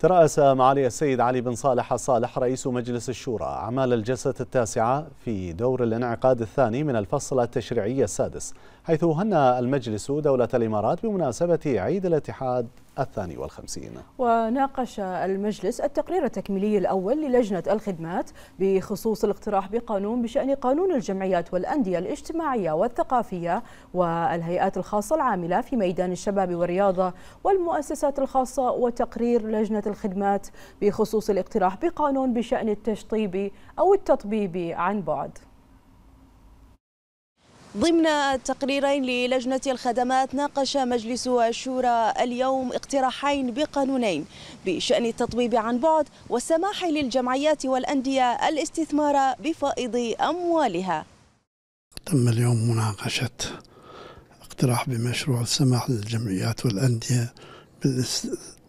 ترأس معالي السيد علي بن صالح الصالح رئيس مجلس الشورى أعمال الجلسة التاسعة في دور الانعقاد الثاني من الفصل التشريعي السادس حيث هنى المجلس دولة الإمارات بمناسبة عيد الاتحاد الثاني والخمسين وناقش المجلس التقرير التكميلي الأول للجنة الخدمات بخصوص الاقتراح بقانون بشأن قانون الجمعيات والأندية الاجتماعية والثقافية والهيئات الخاصة العاملة في ميدان الشباب والرياضة والمؤسسات الخاصة وتقرير لجنة الخدمات بخصوص الاقتراح بقانون بشأن التشطيب أو التطبيب عن بعد ضمن تقريرين للجنة الخدمات ناقش مجلس الشورى اليوم اقتراحين بقانونين بشأن التطبيب عن بعد والسماح للجمعيات والأندية الاستثمار بفائض أموالها تم اليوم مناقشة اقتراح بمشروع السماح للجمعيات والأندية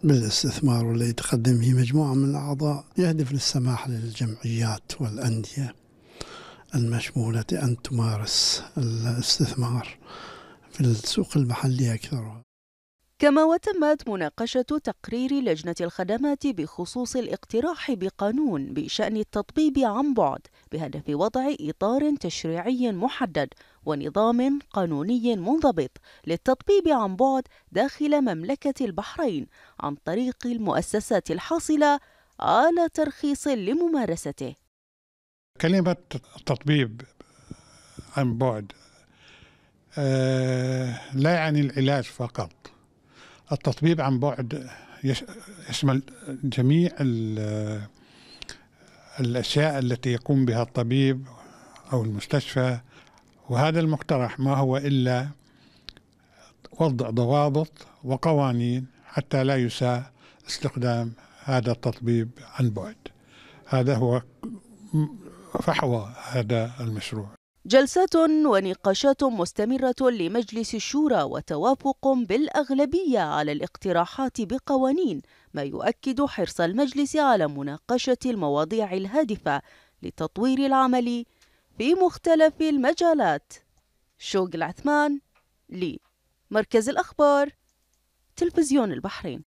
بالاستثمار والذي تقدم فيه مجموعة من الأعضاء يهدف للسماح للجمعيات والأندية المشمولة أن تمارس الاستثمار في السوق المحلي أكثر كما وتمت مناقشة تقرير لجنة الخدمات بخصوص الاقتراح بقانون بشأن التطبيب عن بعد بهدف وضع إطار تشريعي محدد ونظام قانوني منضبط للتطبيب عن بعد داخل مملكة البحرين عن طريق المؤسسات الحاصلة على ترخيص لممارسته كلمة التطبيب عن بعد آه، لا يعني العلاج فقط التطبيب عن بعد يشمل جميع الأشياء التي يقوم بها الطبيب أو المستشفى وهذا المقترح ما هو إلا وضع ضوابط وقوانين حتى لا يساء استخدام هذا التطبيب عن بعد هذا هو فحوى هذا المشروع جلسات ونقاشات مستمرة لمجلس الشورى وتوافق بالأغلبية على الاقتراحات بقوانين ما يؤكد حرص المجلس على مناقشة المواضيع الهادفة لتطوير العمل في مختلف المجالات شوق العثمان لمركز الأخبار تلفزيون البحرين